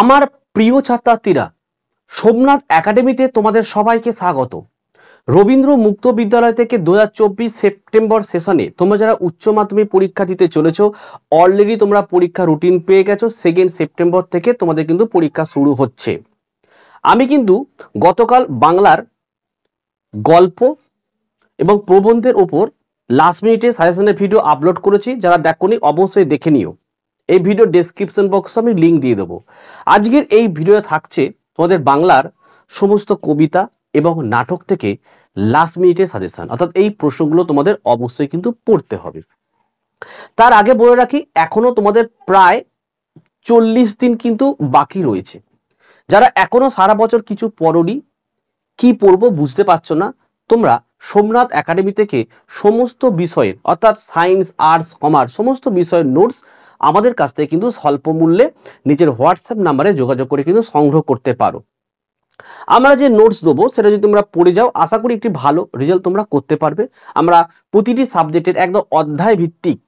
আমার প্রিয় ছাত্রার্থীরা সোমনাথ একাডেমিতে তোমাদের সবাইকে স্বাগত রবীন্দ্র মুক্ত বিদ্যালয় থেকে দু সেপ্টেম্বর সেশনে তোমরা যারা উচ্চ মাধ্যমিক পরীক্ষা দিতে চলেছ অলরেডি তোমরা পরীক্ষা রুটিন পেয়ে গেছো সেকেন্ড সেপ্টেম্বর থেকে তোমাদের কিন্তু পরীক্ষা শুরু হচ্ছে আমি কিন্তু গতকাল বাংলার গল্প এবং প্রবন্ধের ওপর লাস্ট মিনিটে সাজেশনের ভিডিও আপলোড করেছি যারা দেখনি অবশ্যই দেখে নিও এই ভিডিও ডেসক্রিপশন বক্সে আমি লিঙ্ক দিয়ে দেবো আজকের এই ভিডিওতে থাকছে তোমাদের বাংলার সমস্ত কবিতা এবং নাটক থেকে লাস্ট মিনিটে সাজেশন অর্থাৎ এই প্রশ্নগুলো তোমাদের অবশ্যই কিন্তু পড়তে হবে তার আগে বলে রাখি এখনো তোমাদের প্রায় চল্লিশ দিন কিন্তু বাকি রয়েছে যারা এখনো সারা বছর কিছু পড়ি কি পড়বো বুঝতে পারছো না তোমরা সোমনাথ একাডেমি থেকে সমস্ত বিষয়ের অর্থাৎ সায়েন্স আর্টস কমার্স সমস্ত বিষয়ের নোটস আমাদের কাছ থেকে কিন্তু স্বল্প মূল্যে নিজের হোয়াটসঅ্যাপ নাম্বারে যোগাযোগ করে কিন্তু সংগ্রহ করতে পারো আমরা যে নোটস দেবো সেটা যদি তোমরা পড়ে যাও আশা করি একটি ভালো রেজাল্ট তোমরা করতে পারবে আমরা প্রতিটি সাবজেক্টের একদম অধ্যায় ভিত্তিক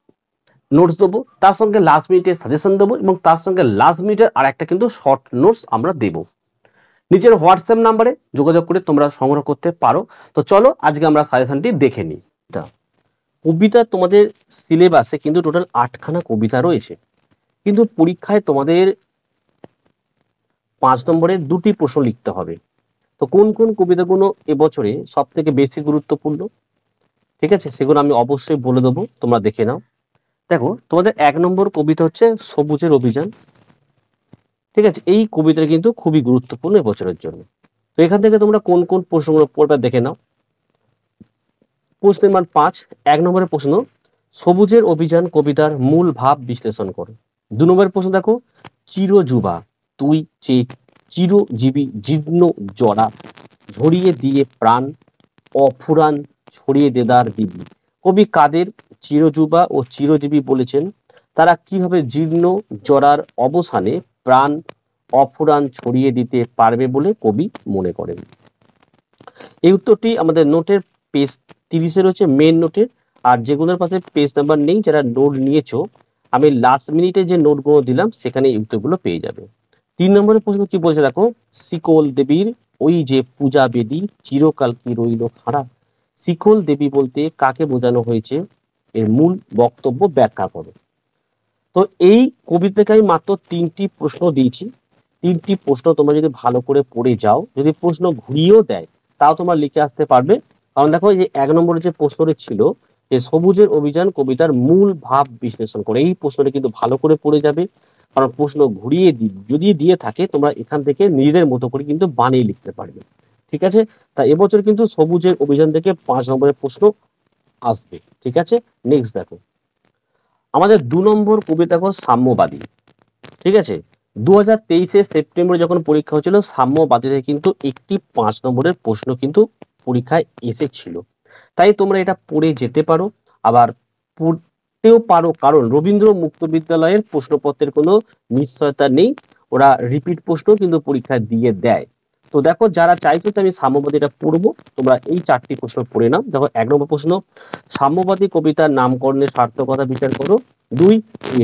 নোটস দেবো তার সঙ্গে লাস্ট মিনিটে সাজেশন দেবো এবং তার সঙ্গে লাস্ট মিনিটের আর একটা কিন্তু শর্ট নোটস আমরা দেবো নিজের হোয়াটসঅ্যাপ নাম্বারে যোগাযোগ করে তোমরা সংগ্রহ করতে পারো তো চলো আজকে আমরা সাজেশনটি দেখে নিই কবিতা তোমাদের সিলেবাসে কিন্তু টোটাল আটখানা কবিতা রয়েছে কিন্তু পরীক্ষায় তোমাদের পাঁচ নম্বরের দুটি প্রশ্ন লিখতে হবে তো কোন কোন কবিতাগুলো এবছরে সব থেকে বেশি গুরুত্বপূর্ণ ঠিক আছে সেগুলো আমি অবশ্যই বলে দেবো তোমরা দেখে নাও দেখো তোমাদের এক নম্বর কবিতা হচ্ছে সবুজের অভিযান ঠিক আছে এই কবিতাটা কিন্তু খুবই গুরুত্বপূর্ণ এবছরের জন্য তো এখান থেকে তোমরা কোন কোন প্রশ্নগুলো পড়বে দেখে নাও প্রশ্ন নম্বর পাঁচ এক নম্বরের প্রশ্ন সবুজের অভিযান কবিতার মূল ভাব বিশ্লেষণ করো দু নম্বরের প্রশ্ন দেখো চিরযুবা তুই যে চিরজীবী জীর্ণ জরা ঝরিয়ে দিয়ে প্রাণ অফুরান ছড়িয়ে দেদার দিবি কবি কাদের চিরযুবা ও চিরজীবী বলেছেন তারা কিভাবে জীর্ণ জরার অবসানে প্রাণ অফুরান ছড়িয়ে দিতে পারবে বলে কবি মনে করেন এই উত্তরটি আমাদের নোটের পেজ তিরিশে রয়েছে মেন নোটের আর যেগুলোর পাশে পেজ নাম্বার নেই যারা নোট নিয়েছো আমি লাস্ট মিনিটে যে নোটগুলো দিলাম সেখানে ইউটিউবগুলো উত্তরগুলো পেয়ে যাবে তিন নম্বরের প্রশ্ন কি বলছে দেখো শিকল দেবীর ওই যে পূজা বেদী চিরকাল কি রইল খাড়া শিকল দেবী বলতে কাকে বোঝানো হয়েছে এর মূল বক্তব্য ব্যাখ্যা করো তো এই কবিতাকে আমি মাত্র তিনটি প্রশ্ন দিয়েছি তিনটি প্রশ্ন তোমরা যদি ভালো করে পড়ে যাও যদি প্রশ্ন ঘুরিয়েও দেয় তাও তোমার লিখে আসতে পারবে কারণ দেখো যে এক নম্বরের যে প্রশ্নটি ছিল যে সবুজের অভিযান কবিতার মূল ভাব বিশ্লেষণ করে এই প্রশ্নটা কিন্তু ভালো করে পড়ে যাবে কারণ প্রশ্ন ঘুরিয়ে যদি দিয়ে থাকে তোমরা এখান থেকে নিজেদের মতো করে কিন্তু বানিয়ে লিখতে পারবে ঠিক আছে তা এবছর কিন্তু সবুজের অভিযান থেকে পাঁচ নম্বরের প্রশ্ন আসবে ঠিক আছে নেক্সট দেখো আমাদের দু নম্বর কবিতা হল সাম্যবাদী ঠিক আছে দু হাজার তেইশে সেপ্টেম্বরে যখন পরীক্ষা হয়েছিল সাম্যবাদীতে কিন্তু একটি পাঁচ নম্বরের প্রশ্ন কিন্তু পরীক্ষায় এসেছিল তাই তোমরা এটা পড়ে যেতে পারো আবার পড়তেও পারো কারণ রবীন্দ্র মুক্ত বিদ্যালয়ের প্রশ্নপত্রের কোনো নিশ্চয়তা নেই ওরা রিপিট প্রশ্ন কিন্তু পরীক্ষা দিয়ে দেয় তো দেখো যারা চাইছো আমি সাম্যবাদীটা পড়বো তোমরা এই চারটি প্রশ্ন পড়ে নাও দেখো এক নম্বর প্রশ্ন সাম্যবাদী কবিতার নামকরণের সার্থকতা বিচার করো দুই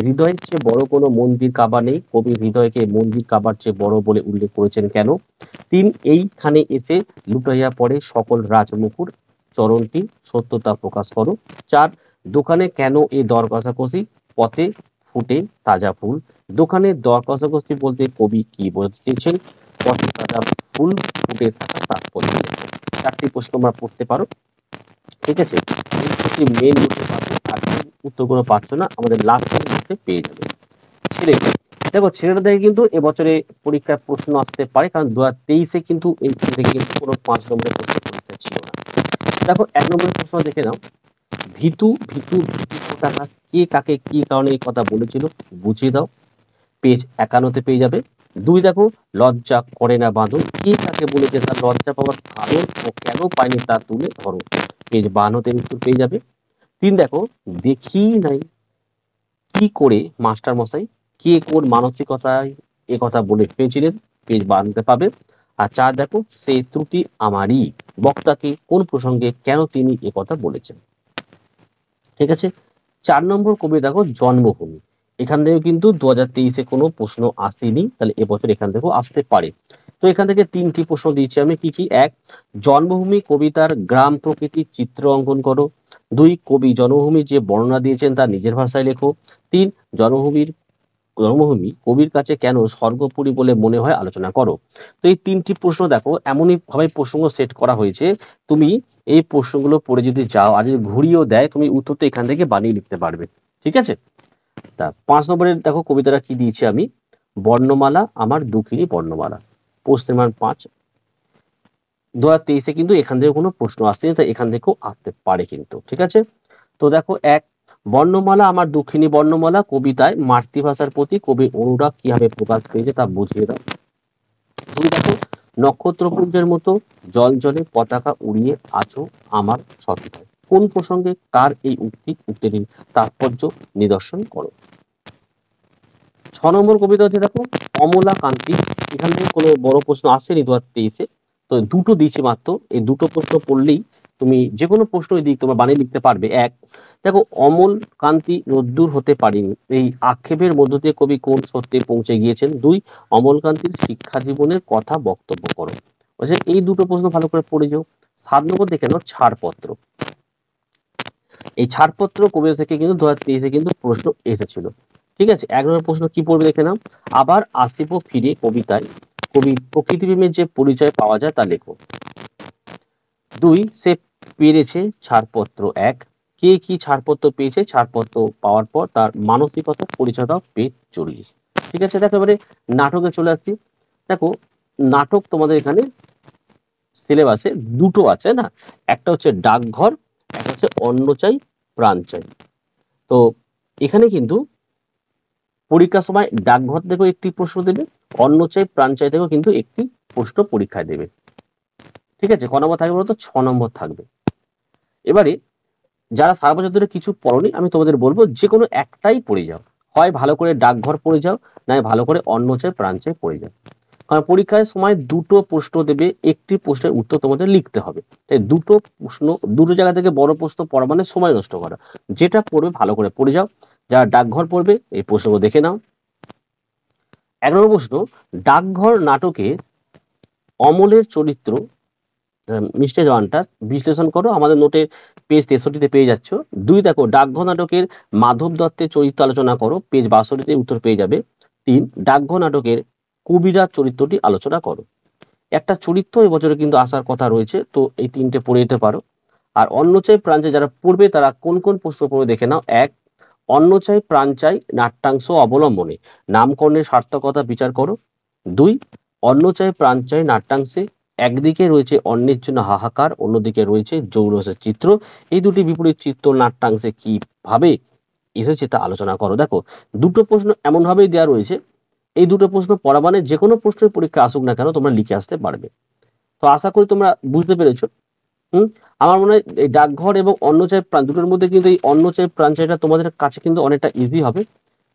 হৃদয়ের চেয়ে বড় কোনো মন্দির কাবা নেই কবি হৃদয়কে মন্দির কাবার চেয়ে বড় বলে উল্লেখ করেছেন কেন তিন এইখানে এসে লুটাইয়া পড়ে সকল রাজমুকুর চরণটি সত্যতা প্রকাশ করো চার দোকানে কেন এ দর কষাকষি পথে ফুটে তাজা ফুল দোকানে দর কষাকষি বলতে কবি কি বলতে চেয়েছেন পথে তাজা ফুল ফুটে থাকা তাৎপর্য চারটি প্রশ্ন আমরা পড়তে পারো ঠিক আছে মেন আর উত্তর কোনো পাচ্ছ না আমাদের লাস্ট মধ্যে পেয়ে যাবে ছেলে দেখো ছেলেটা দেখে কিন্তু এবছরে পরীক্ষার প্রশ্ন আসতে পারে কারণ দু হাজার তেইশে কিন্তু কিন্তু কোনো পাঁচ নম্বরের প্রশ্ন পরীক্ষা ছিল না দেখো এক নম্বরের প্রশ্ন দেখে নাও ভিতু ভিতু ভিতু কথা কে কাকে কি কারণে এই কথা বলেছিল বুঝিয়ে দাও পেজ একান্নতে পেয়ে যাবে দুই দেখো লজ্জা করে না বাঁধন কে তাকে বলেছে তার লজ্জা পাওয়ার কারণ ও কেন পায়নি তা তুলে ধরো পেজ বানোতে উত্তর পেয়ে যাবে তিন দেখো দেখি নাই কি করে মাস্টার মশাই কে কোন মানসিকতায় এ কথা বলে পেয়েছিলেন পেজ বানতে পাবে আর চার দেখো সেই ত্রুটি আমারই বক্তাকে কোন প্রসঙ্গে কেন তিনি এ কথা বলেছেন ঠিক আছে চার নম্বর কবি দেখো জন্মভূমি এখান থেকে কিন্তু দু হাজার তেইশে কোনো প্রশ্ন আসেনি তাহলে এবছর এখান থেকেও আসতে পারে তো এখান থেকে তিনটি প্রশ্ন দিয়েছি আমি কি কি এক জন্মভূমি কবিতার গ্রাম প্রকৃতির চিত্র অঙ্কন করো দুই কবি জন্মভূমি যে বর্ণনা দিয়েছেন তার নিজের ভাষায় লেখো তিন জন্মভূমির জন্মভূমি কবির কাছে কেন স্বর্গপুরী বলে মনে হয় আলোচনা করো তো এই তিনটি প্রশ্ন দেখো এমনই ভাবে প্রসঙ্গ সেট করা হয়েছে তুমি এই প্রশ্নগুলো পড়ে যদি যাও আর যদি ঘুরিয়েও দেয় তুমি উত্তর তো এখান থেকে বানিয়ে লিখতে পারবে ঠিক আছে বার্তা পাঁচ নম্বরের দেখো কবিতাটা কি দিয়েছি আমি বর্ণমালা আমার দুঃখিনী বর্ণমালা প্রশ্নের মান পাঁচ দু হাজার তেইশে কিন্তু এখান থেকে কোনো প্রশ্ন আসেনি তাই এখান থেকেও আসতে পারে কিন্তু ঠিক আছে তো দেখো এক বর্ণমালা আমার দুঃখিনী বর্ণমালা কবিতায় মাতৃভাষার প্রতি কবি অনুরাগ কিভাবে প্রকাশ পেয়েছে তা বুঝিয়ে দাও তুমি দেখো নক্ষত্রপুঞ্জের মতো জল জলে পতাকা উড়িয়ে আছো আমার সত্তায় কোন প্রসঙ্গে কার এই উক্তি উক্তিটির তাৎপর্য নিদর্শন করো ছ নম্বর কবিতা হচ্ছে দেখো অমলা কান্তি এখান থেকে কোনো বড় প্রশ্ন আসেনি দু হাজার তেইশে তো দুটো দিচ্ছি মাত্র এই দুটো প্রশ্ন পড়লেই তুমি যে কোনো প্রশ্ন ওই দিক তোমার বানিয়ে লিখতে পারবে এক দেখো অমল কান্তি রোদ্দুর হতে পারেনি এই আক্ষেপের মধ্য দিয়ে কবি কোন সত্যে পৌঁছে গিয়েছেন দুই অমল কান্তির শিক্ষা জীবনের কথা বক্তব্য করো এই দুটো প্রশ্ন ভালো করে পড়ে যাও সাত নম্বর দেখে নাও ছাড়পত্র এই ছাড়পত্র কবিতা থেকে কিন্তু দু হাজার তেইশে কিন্তু প্রশ্ন এসেছিল ঠিক আছে এক নম্বর প্রশ্ন কি পড়বে দেখে নাম আবার আসিব ফিরে কবিতায় কবি প্রকৃতি প্রেমের যে পরিচয় পাওয়া যায় তা লেখো দুই সে পেরেছে ছাড়পত্র এক কে কি ছাড়পত্র পেয়েছে ছাড়পত্র পাওয়ার পর তার মানসিকতা পরিচয়টাও পেয়ে চল্লিশ ঠিক আছে দেখো এবারে নাটকে চলে আসছি দেখো নাটক তোমাদের এখানে সিলেবাসে দুটো আছে না একটা হচ্ছে ডাকঘর আছে অন্ন চাই প্রাণ চাই তো এখানে কিন্তু পরীক্ষার সময় ডাকঘর থেকেও একটি প্রশ্ন দেবে অন্ন চাই প্রাণ চাই থেকেও কিন্তু একটি প্রশ্ন পরীক্ষায় দেবে ঠিক আছে ক নম্বর থাকবে বলতো ছ নম্বর থাকবে এবারে যারা সারা বছর ধরে কিছু পড়নি আমি তোমাদের বলবো যে কোনো একটাই পড়ে যাও হয় ভালো করে ডাকঘর পড়ে যাও নয় ভালো করে অন্ন চাই প্রাণ চাই পড়ে যাও পরীক্ষায় সময় দুটো প্রশ্ন দেবে একটি প্রশ্নের উত্তর তোমাদের লিখতে হবে তাই দুটো প্রশ্ন দুটো জায়গা থেকে বড় প্রশ্ন পড়া মানে সময় নষ্ট করা যেটা পড়বে ভালো করে পড়ে যাও যারা ডাকঘর পড়বে এই প্রশ্নগুলো দেখে নাও এক নম্বর প্রশ্ন ডাকঘর নাটকে অমলের চরিত্র মিস্টার জওয়ানটা বিশ্লেষণ করো আমাদের নোটে পেজ তেষট্টিতে পেয়ে যাচ্ছ দুই দেখো ডাকঘর নাটকের মাধব দত্তের চরিত্র আলোচনা করো পেজ বাষট্টিতে উত্তর পেয়ে যাবে তিন ডাকঘর নাটকের কবিরাজ চরিত্রটি আলোচনা করো একটা চরিত্র এবছরে কিন্তু আসার কথা রয়েছে তো এই তিনটে পড়ে যেতে পারো আর অন্য চাই প্রাণ চাই যারা পড়বে তারা কোন কোন পুস্তক পড়ে দেখে নাও এক অন্য চাই প্রাণ চাই নাট্যাংশ অবলম্বনে নামকরণের সার্থকতা বিচার করো দুই অন্য চাই প্রাণ চাই নাট্যাংশে একদিকে রয়েছে অন্যের জন্য হাহাকার অন্যদিকে রয়েছে জৌলসের চিত্র এই দুটি বিপরীত চিত্র নাট্যাংশে কিভাবে এসেছে তা আলোচনা করো দেখো দুটো প্রশ্ন এমনভাবেই দেওয়া রয়েছে এই দুটো প্রশ্ন মানে যে কোনো প্রশ্নের পরীক্ষা আসুক না কেন তোমরা লিখে আসতে পারবে তো আশা করি তোমরা বুঝতে পেরেছ হম আমার মনে হয় এই ডাকঘর এবং অন্য চায়ের প্রাণ দুটোর মধ্যে কিন্তু এই অন্য চায়ের প্রাঞ্চটা তোমাদের কাছে কিন্তু অনেকটা ইজি হবে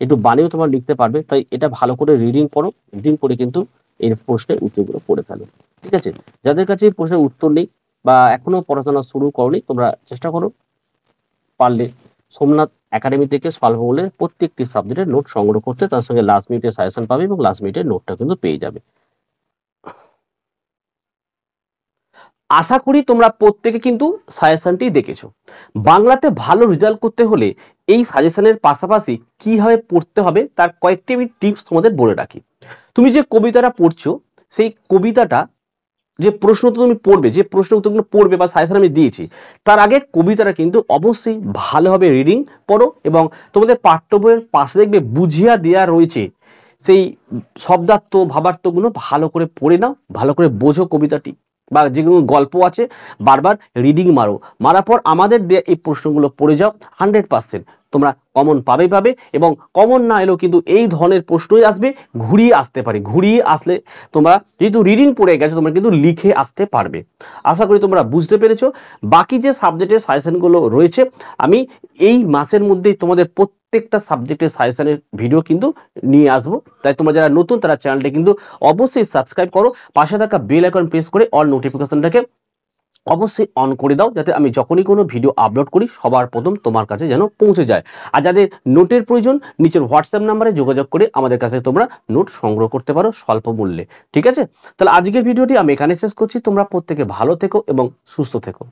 একটু বানিয়েও তোমরা লিখতে পারবে তাই এটা ভালো করে রিডিং করো রিডিং করে কিন্তু এর প্রশ্নের উত্তরগুলো পড়ে ফেলো ঠিক আছে যাদের কাছে প্রশ্নের উত্তর নেই বা এখনো পড়াশোনা শুরু করনি তোমরা চেষ্টা করো পারলে সোমনাথ একাডেমি থেকে স্বল্প মূল্যে প্রত্যেকটি সাবজেক্টের নোট সংগ্রহ করতে তার সঙ্গে লাস্ট মিনিটে সাজেশন পাবে এবং লাস্ট মিনিটের নোটটা কিন্তু পেয়ে যাবে আশা করি তোমরা প্রত্যেকে কিন্তু সাজেশনটি দেখেছো বাংলাতে ভালো রেজাল্ট করতে হলে এই সাজেশনের পাশাপাশি কিভাবে পড়তে হবে তার কয়েকটি আমি টিপস তোমাদের বলে রাখি তুমি যে কবিতাটা পড়ছো সেই কবিতাটা যে প্রশ্ন তো তুমি পড়বে যে প্রশ্ন উত্তরগুলো পড়বে বা সাজেশন আমি দিয়েছি তার আগে কবিতাটা কিন্তু অবশ্যই ভালোভাবে রিডিং পড়ো এবং তোমাদের পাঠ্য বইয়ের পাশে দেখবে বুঝিয়া দেয়া রয়েছে সেই শব্দার্থ ভাবার্থগুলো ভালো করে পড়ে নাও ভালো করে বোঝো কবিতাটি বা যে কোনো গল্প আছে বারবার রিডিং মারো মারার পর আমাদের দেয়া এই প্রশ্নগুলো পড়ে যাও হান্ড্রেড পার্সেন্ট তোমরা কমন পাবে পাবে এবং কমন না এলেও কিন্তু এই ধরনের প্রশ্নই আসবে ঘুরিয়ে আসতে পারে ঘুরিয়ে আসলে তোমরা যেহেতু রিডিং পড়ে গেছো তোমরা কিন্তু লিখে আসতে পারবে আশা করি তোমরা বুঝতে পেরেছো বাকি যে সাবজেক্টের সাজেশনগুলো রয়েছে আমি এই মাসের মধ্যেই তোমাদের প্রত্যেকটা সাবজেক্টের সাজেশনের ভিডিও কিন্তু নিয়ে আসব তাই তোমরা যারা নতুন তারা চ্যানেলটা কিন্তু অবশ্যই সাবস্ক্রাইব করো পাশে থাকা বেল আইকন প্রেস করে অল নোটিফিকেশনটাকে অবশ্যই অন করে দাও যাতে আমি যখনই কোনো ভিডিও আপলোড করি সবার প্রথম তোমার কাছে যেন পৌঁছে যায় আর যাদের নোটের প্রয়োজন নিচের হোয়াটসঅ্যাপ নাম্বারে যোগাযোগ করে আমাদের কাছে তোমরা নোট সংগ্রহ করতে পারো স্বল্প মূল্যে ঠিক আছে তাহলে আজকের ভিডিওটি আমি এখানে শেষ করছি তোমরা প্রত্যেকে ভালো থেকো এবং সুস্থ থেকো